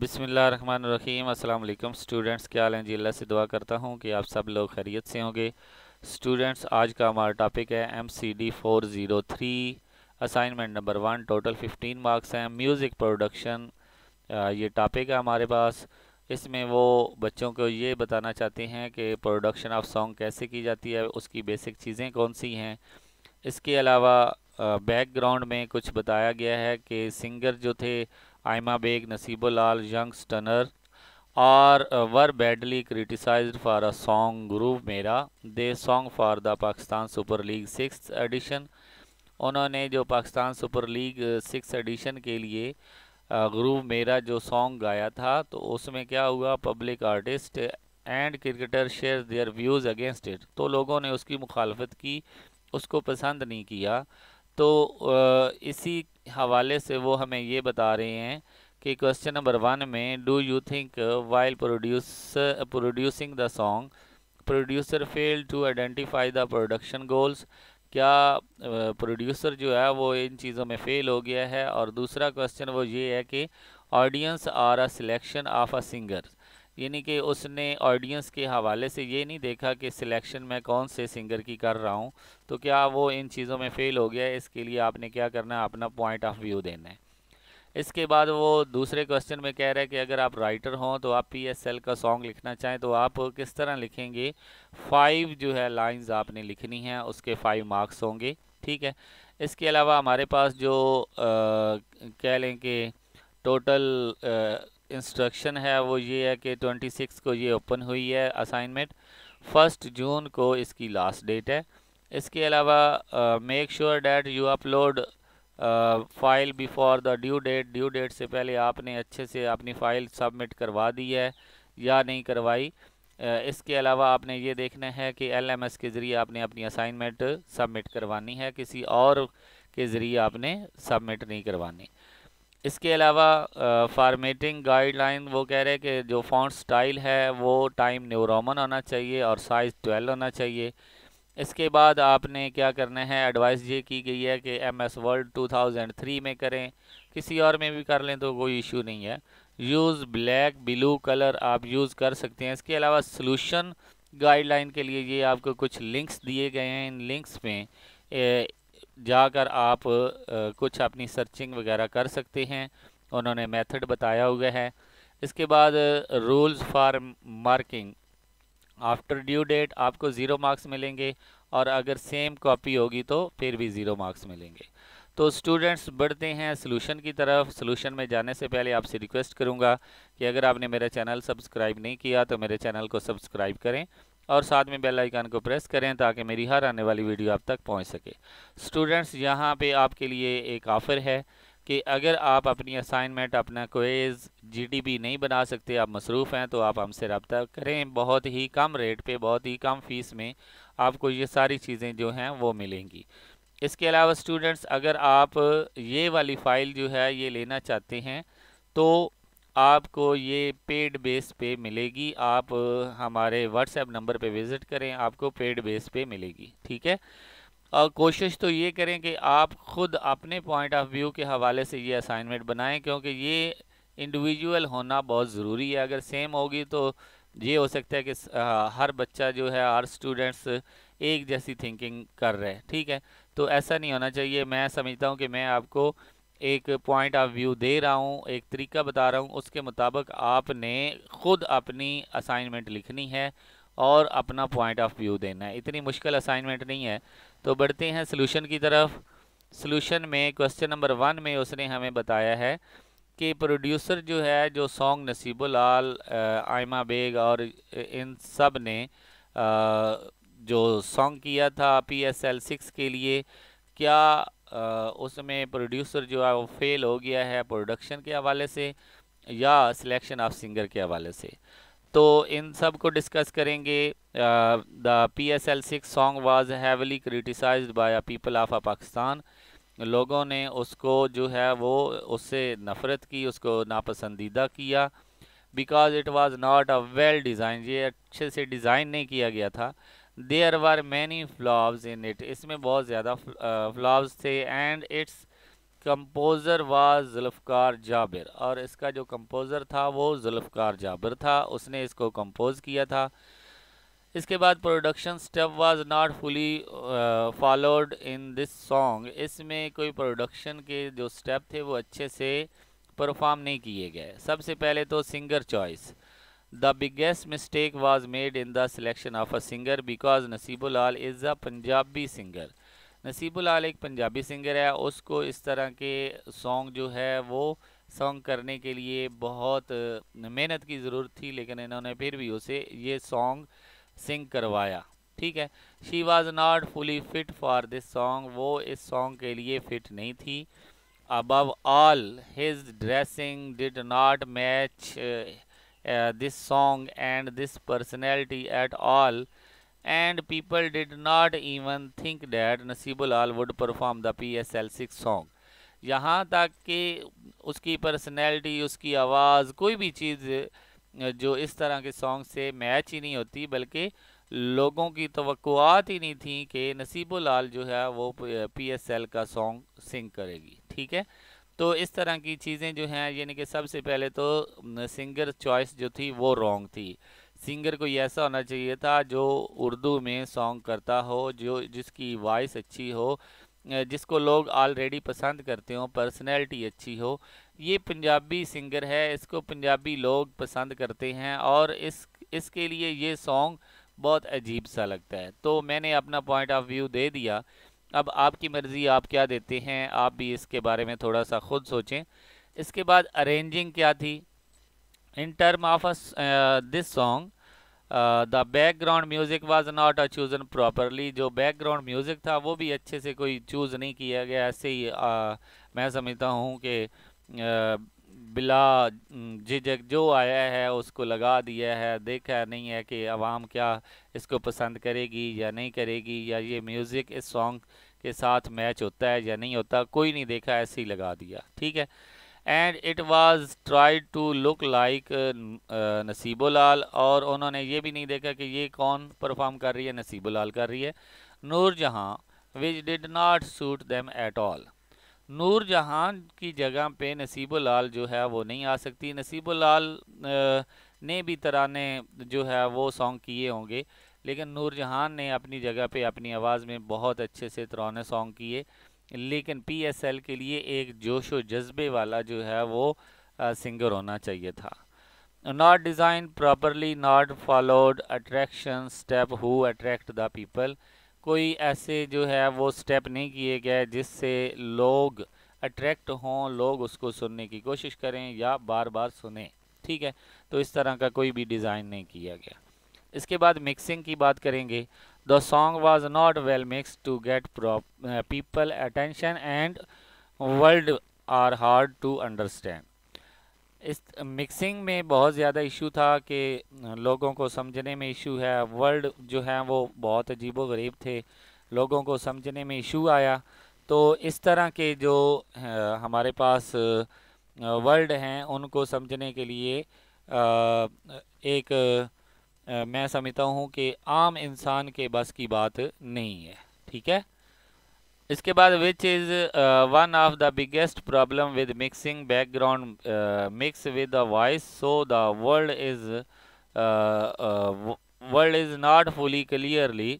बिसमीम अल्लाम स्टूडेंट्स क्या हाल हैं जी अल्लाह से दुआ करता हूँ कि आप सब लोग खैरियत से होंगे स्टूडेंट्स आज का हमारा टॉपिक है M C D four zero three assignment number one total fifteen marks हैं म्यूज़िक प्रोडक्शन ये टॉपिक है हमारे पास इसमें वो बच्चों को ये बताना चाहते हैं कि प्रोडक्शन ऑफ सॉन्ग कैसे की जाती है उसकी बेसिक चीज़ें कौन सी हैं इसके अलावा बैकग्राउंड में कुछ बताया गया है कि सिंगर जो थे Aima Baig Naseebo Lal young stunner are were badly criticize for a song groove Mera the song for the Pakistan super league six edition उन्होंने जो Pakistan super league six edition के लिए ग्रुप मेरा जो सॉन्ग गाया था तो उसमें क्या हुआ public artist and cricketer share their views against it तो लोगों ने उसकी मुखालफत की उसको पसंद नहीं किया तो इसी हवाले से वो हमें ये बता रहे हैं कि क्वेश्चन नंबर वन में do you think while produce producing the song producer fail to identify the production goals क्या प्रोड्यूसर जो है वो इन चीज़ों में फ़ेल हो गया है और दूसरा क्वेश्चन वो ये है कि audience are a selection of a singer यानी कि उसने ऑडियंस के हवाले से ये नहीं देखा कि सिलेक्शन मैं कौन से सिंगर की कर रहा हूँ तो क्या वो इन चीज़ों में फ़ेल हो गया इसके लिए आपने क्या करना है अपना पॉइंट ऑफ व्यू देना है इसके बाद वो दूसरे क्वेश्चन में कह रहे हैं कि अगर आप राइटर हों तो आप पी एस एल का सॉन्ग लिखना चाहें तो आप किस तरह लिखेंगे फ़ाइव जो है लाइंस आपने लिखनी हैं उसके फ़ाइव मार्क्स होंगे ठीक है इसके अलावा हमारे पास जो कह लें कि टोटल इंस्ट्रक्शन है वो ये है कि 26 को ये ओपन हुई है असाइनमेंट फर्स्ट जून को इसकी लास्ट डेट है इसके अलावा make sure that you upload file before the due date due date से पहले आपने अच्छे से अपनी फ़ाइल सबमिट करवा दी है या नहीं करवाई uh, इसके अलावा आपने ये देखना है कि एलएमएस के ज़रिए आपने अपनी असाइनमेंट सबमिट करवानी है किसी और के ज़रिए आपने सबमिट नहीं करवानी इसके अलावा फार्मेटिंग गाइडलाइन वो कह रहे हैं कि जो फॉन्ट स्टाइल है वो टाइम न्यूरोमन होना चाहिए और साइज़ ट्वेल्व होना चाहिए इसके बाद आपने क्या करना है एडवाइस ये की गई है कि M S Word two thousand three में करें किसी और में भी कर लें तो कोई इशू नहीं है यूज़ ब्लैक ब्लू कलर आप यूज़ कर सकते हैं इसके अलावा सोलूशन गाइडलाइन के लिए ये आपको कुछ लिंक्स दिए गए हैं इन लिंक्स में जाकर आप आ, कुछ अपनी सर्चिंग वगैरह कर सकते हैं उन्होंने मेथड बताया हुआ है इसके बाद rules for marking after due date आपको ज़ीरो मार्क्स मिलेंगे और अगर सेम कॉपी होगी तो फिर भी ज़ीरो मार्क्स मिलेंगे तो स्टूडेंट्स बढ़ते हैं सोल्यूशन की तरफ सोल्यूशन में जाने से पहले आपसे रिक्वेस्ट करूंगा कि अगर आपने मेरा चैनल सब्सक्राइब नहीं किया तो मेरे चैनल को सब्सक्राइब करें और साथ में बेल आइकन को प्रेस करें ताकि मेरी हर आने वाली वीडियो आप तक पहुंच सके स्टूडेंट्स यहाँ पे आपके लिए एक ऑफ़र है कि अगर आप अपनी असाइनमेंट अपना कोएज़ जीडीपी नहीं बना सकते आप मसरूफ़ हैं तो आप हमसे रबता करें बहुत ही कम रेट पे बहुत ही कम फ़ीस में आपको ये सारी चीज़ें जो हैं वो मिलेंगी इसके अलावा स्टूडेंट्स अगर आप ये वाली फ़ाइल जो है ये लेना चाहते हैं तो आपको ये पेड बेस पे मिलेगी आप हमारे व्हाट्सएप नंबर पे विज़िट करें आपको पेड बेस पे मिलेगी ठीक है और कोशिश तो ये करें कि आप ख़ुद अपने पॉइंट ऑफ व्यू के हवाले से ये असाइनमेंट बनाएं क्योंकि ये इंडिविजुअल होना बहुत ज़रूरी है अगर सेम होगी तो ये हो सकता है कि हर बच्चा जो है हर स्टूडेंट्स एक जैसी थिंकिंग कर रहे हैं ठीक है तो ऐसा नहीं होना चाहिए मैं समझता हूँ कि मैं आपको एक पॉइंट ऑफ व्यू दे रहा हूँ एक तरीका बता रहा हूँ उसके मुताबिक आपने ख़ुद अपनी असाइनमेंट लिखनी है और अपना पॉइंट ऑफ व्यू देना है इतनी मुश्किल असाइनमेंट नहीं है तो बढ़ते हैं सोल्यूशन की तरफ सोल्यूशन में क्वेश्चन नंबर वन में उसने हमें बताया है कि प्रोड्यूसर जो है जो सॉन्ग नसीबुलाल आयमा बेग और इन सब ने आ, जो सॉन्ग किया था पी एस एल सिक्स के लिए क्या उसमें प्रोड्यूसर जो है वो फेल हो गया है प्रोडक्शन के हवाले से या सिलेक्शन ऑफ सिंगर के हवाले से तो इन सब को डिस्कस करेंगे the P S L six song was heavily criticize by people of Pakistan लोगों ने उसको जो है वो उससे नफ़रत की उसको नापसंदीदा किया because it was not a well design ये अच्छे से डिज़ाइन नहीं किया गया था there were many flowers in it इसमें बहुत ज़्यादा फ्लावर्स थे and its composer was Zulfiqar Jabir और इसका जो कंपोज़र था वो जुल्फ़कार जाबिर था उसने इसको कंपोज़ किया था इसके बाद production step was not fully followed in this song इसमें कोई प्रोडक्शन के जो स्टेप थे वो अच्छे से परफॉर्म नहीं किए गए सबसे पहले तो singer choice the biggest mistake was made in the selection of a singer because Nasibul Al is a Punjabi singer. एक पंजाबी सिंगर है उसको इस तरह के सॉन्ग जो है वो सॉन्ग करने के लिए बहुत मेहनत की ज़रूरत थी लेकिन इन्होंने फिर भी उसे ये सॉन्ग सिंग करवाया ठीक है she was not fully fit for this song वो इस सॉन्ग के लिए फिट नहीं थी above all his dressing did not match uh, this song and this personality at all and people did not even think that Naseebo Lal P S L six song यहाँ तक कि उसकी पर्सनैलिटी उसकी आवाज़ कोई भी चीज़ uh, जो इस तरह के सॉन्ग से मैच ही नहीं होती बल्कि लोगों की तो ही नहीं थी कि नसीबुल आल जो है वो पी एस एल का सॉन्ग सिंग करेगी ठीक है तो इस तरह की चीज़ें जो हैं यानी कि सबसे पहले तो सिंगर चॉइस जो थी वो रॉन्ग थी सिंगर को ऐसा होना चाहिए था जो उर्दू में सॉन्ग करता हो जो जिसकी वॉइस अच्छी हो जिसको लोग ऑलरेडी पसंद करते हो पर्सनैलिटी अच्छी हो ये पंजाबी सिंगर है इसको पंजाबी लोग पसंद करते हैं और इस इसके लिए ये सॉन्ग बहुत अजीब सा लगता है तो मैंने अपना पॉइंट ऑफ व्यू दे दिया अब आपकी मर्ज़ी आप क्या देते हैं आप भी इसके बारे में थोड़ा सा खुद सोचें इसके बाद अरेंजिंग क्या थी in term of this song the background music was not a chosen properly जो बैकग्राउंड म्यूज़िक था वो भी अच्छे से कोई चूज़ नहीं किया गया ऐसे ही uh, मैं समझता हूँ कि uh, बिला झिझक जो आया है उसको लगा दिया है देखा नहीं है कि आवाम क्या इसको पसंद करेगी या नहीं करेगी या ये म्यूज़िक इस सॉन्ग के साथ मैच होता है या नहीं होता कोई नहीं देखा ऐसे ही लगा दिया ठीक है and it was tried to look like Naseebo Lal और उन्होंने ये भी नहीं देखा कि ये कौन परफॉर्म कर रही है नसीबो लाल कर रही है Noor Jahan which did not suit them at all Noor Jahan की जगह पे नसीबुलाल जो है वो नहीं आ सकती नसीबुलाल ने भी तराने जो है वो सॉन्ग किए होंगे लेकिन नूर जहाँ ने अपनी जगह पे अपनी आवाज़ में बहुत अच्छे से तराने सॉन्ग किए लेकिन पीएसएल के लिए एक जोश व जज्बे वाला जो है वो आ, सिंगर होना चाहिए था not design properly not followed attraction step who attract the people कोई ऐसे जो है वो स्टेप नहीं किए गए जिससे लोग अट्रैक्ट हों लोग उसको सुनने की कोशिश करें या बार बार सुने ठीक है तो इस तरह का कोई भी डिज़ाइन नहीं किया गया इसके बाद मिक्सिंग की बात करेंगे the song was not well mix to get people attention and world are hard to understand इस मिक्सिंग में बहुत ज़्यादा इशू था कि लोगों को समझने में इशू है वर्ड जो है वो बहुत अजीब गरीब थे लोगों को समझने में इशू आया तो इस तरह के जो हमारे पास वर्ड हैं उनको समझने के लिए एक मैं समझता हूँ कि आम इंसान के बस की बात नहीं है ठीक है इसके बाद which is one of the biggest problem with mixing background mix with the voice so the world is world is not fully clearly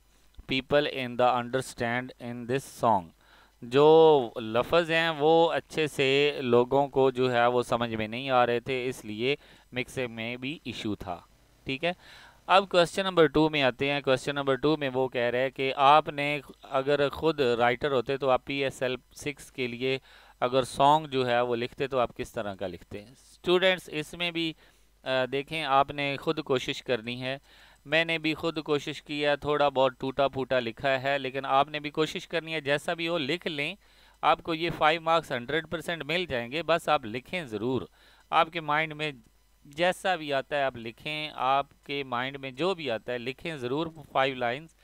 people in the understand in this song जो लफ्ज़ हैं वो अच्छे से लोगों को जो है वो समझ में नहीं आ रहे थे इसलिए मिक्स में भी इशू था ठीक है अब क्वेश्चन नंबर टू में आते हैं क्वेश्चन नंबर टू में वो कह रहे हैं कि आपने अगर ख़ुद राइटर होते तो आप पी एस एल सिक्स के लिए अगर सॉन्ग जो है वो लिखते तो आप किस तरह का लिखते हैं स्टूडेंट्स इसमें भी आ, देखें आपने ख़ुद कोशिश करनी है मैंने भी ख़ुद कोशिश की है थोड़ा बहुत टूटा फूटा लिखा है लेकिन आपने भी कोशिश करनी है जैसा भी हो लिख लें आपको ये फाइव मार्क्स हंड्रेड परसेंट मिल जाएंगे बस आप लिखें ज़रूर आपके माइंड में जैसा भी आता है आप लिखें आपके माइंड में जो भी आता है लिखें ज़रूर फाइव लाइंस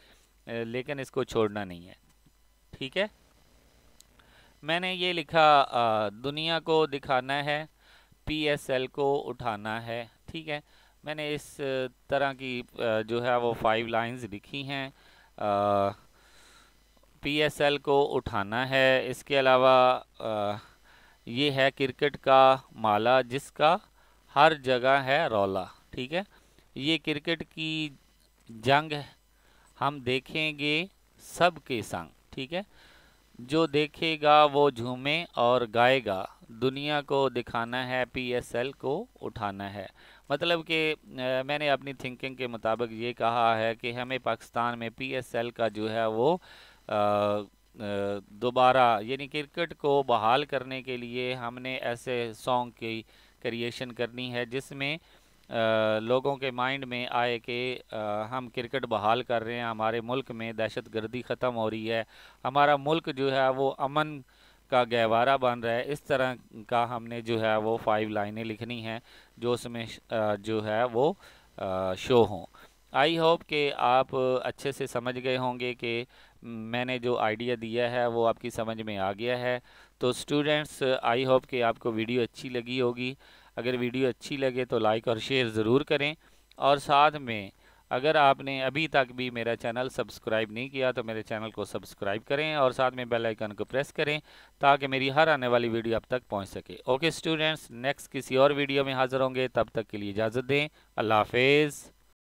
लेकिन इसको छोड़ना नहीं है ठीक है मैंने ये लिखा दुनिया को दिखाना है पीएसएल को उठाना है ठीक है मैंने इस तरह की जो है वो फाइव लाइंस लिखी हैं पीएसएल को उठाना है इसके अलावा आ, ये है क्रिकेट का माला जिसका हर जगह है रौला ठीक है ये क्रिकेट की जंग है हम देखेंगे सब के संग ठीक है जो देखेगा वो झूमे और गाएगा दुनिया को दिखाना है पीएसएल को उठाना है मतलब कि मैंने अपनी थिंकिंग के मुताबिक ये कहा है कि हमें पाकिस्तान में पीएसएल का जो है वो दोबारा यानी क्रिकेट को बहाल करने के लिए हमने ऐसे सॉन्ग की क्रिएशन करनी है जिसमें लोगों के माइंड में आए कि हम क्रिकेट बहाल कर रहे हैं हमारे मुल्क में दहशत गर्दी ख़त्म हो रही है हमारा मुल्क जो है वो अमन का गहवारा बन रहा है इस तरह का हमने जो है वो फाइव लाइनें लिखनी हैं जो उसमें जो है वो शो हों आई होप कि आप अच्छे से समझ गए होंगे कि मैंने जो आइडिया दिया है वो आपकी समझ में आ गया है तो स्टूडेंट्स आई होप कि आपको वीडियो अच्छी लगी होगी अगर वीडियो अच्छी लगे तो लाइक और शेयर ज़रूर करें और साथ में अगर आपने अभी तक भी मेरा चैनल सब्सक्राइब नहीं किया तो मेरे चैनल को सब्सक्राइब करें और साथ में बेल आइकन को प्रेस करें ताकि मेरी हर आने वाली वीडियो अब तक पहुंच सके ओके स्टूडेंट्स नेक्स्ट किसी और वीडियो में हाज़िर होंगे तब तक के लिए इजाज़त दें अल्लाह हाफिज़